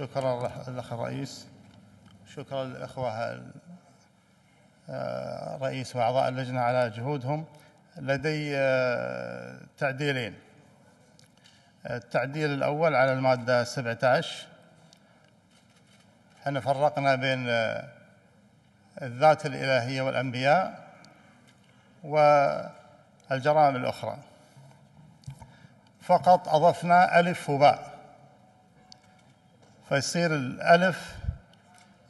شكرا الأخ الرئيس شكرا للأخوة الرئيس وأعضاء اللجنة على جهودهم لدي آه، تعديلين التعديل الأول على المادة 17 احنا فرقنا بين آه، الذات الإلهية والأنبياء والجرائم الأخرى فقط أضفنا ألف وباء فيصير الألف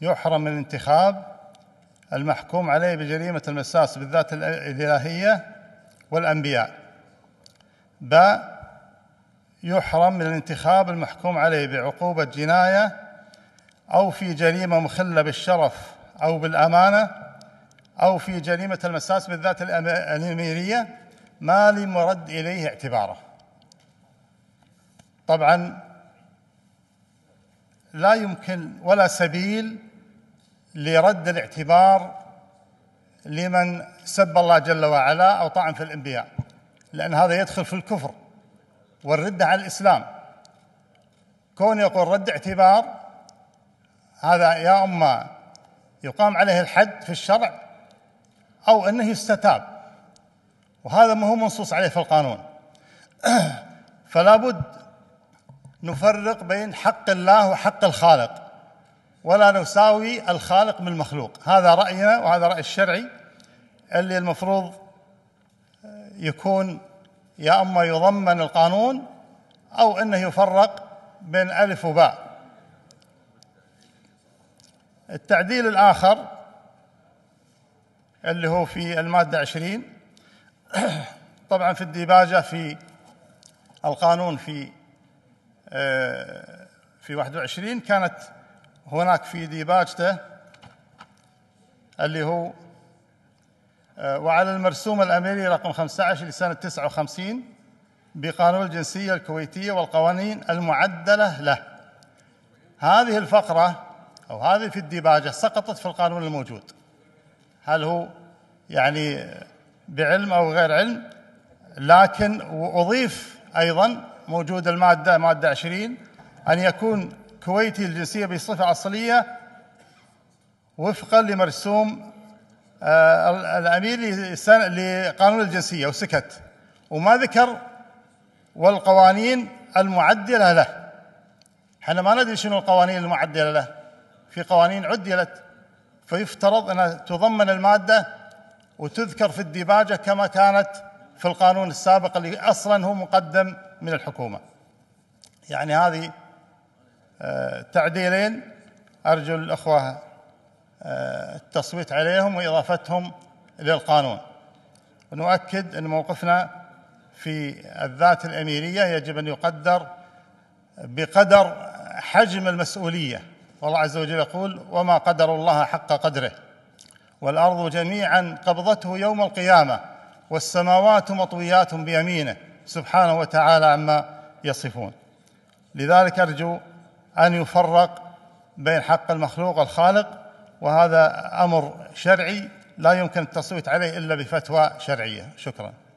يحرم من الانتخاب المحكوم عليه بجريمة المساس بالذات الإلهية والأنبياء باء يحرم من الانتخاب المحكوم عليه بعقوبة جناية أو في جريمة مخلة بالشرف أو بالأمانة أو في جريمة المساس بالذات الأميرية ما لمرد إليه اعتباره طبعا لا يمكن ولا سبيل لرد الاعتبار لمن سب الله جل وعلا او طعن في الانبياء لان هذا يدخل في الكفر والرده على الاسلام كون يقول رد اعتبار هذا يا اما يقام عليه الحد في الشرع او انه يستتاب وهذا ما هو منصوص عليه في القانون فلا بد نفرق بين حق الله وحق الخالق ولا نساوي الخالق من المخلوق هذا رأينا وهذا رأي الشرعي اللي المفروض آه، يكون يا أما يضمن القانون أو أنه يفرق بين ألف وباء التعديل الآخر اللي هو في المادة عشرين طبعا في الديباجة في القانون في آه، في 21 كانت هناك في ديباجته اللي هو آه، وعلى المرسوم الأميري رقم 15 لسنة 59 بقانون الجنسية الكويتية والقوانين المعدلة له هذه الفقرة أو هذه في الديباجة سقطت في القانون الموجود هل هو يعني بعلم أو غير علم لكن وأضيف أيضا موجود المادة مادة 20 أن يكون كويتي الجنسية بصفة أصلية وفقا لمرسوم آه، الأمير لقانون الجنسية وسكت وما ذكر والقوانين المعدلة له احنا ما ندري شنو القوانين المعدلة له في قوانين عدلت فيفترض أنها تضمن المادة وتذكر في الديباجة كما كانت في القانون السابق اللي اصلا هو مقدم من الحكومه. يعني هذه آه، تعديلين ارجو الاخوه آه، التصويت عليهم واضافتهم للقانون. ونؤكد ان موقفنا في الذات الاميريه يجب ان يقدر بقدر حجم المسؤوليه والله عز وجل يقول وما قدر الله حق قدره والارض جميعا قبضته يوم القيامه والسماوات مطويات بيمينه سبحانه وتعالى عما يصفون لذلك ارجو ان يفرق بين حق المخلوق الخالق وهذا امر شرعي لا يمكن التصويت عليه الا بفتوى شرعيه شكرا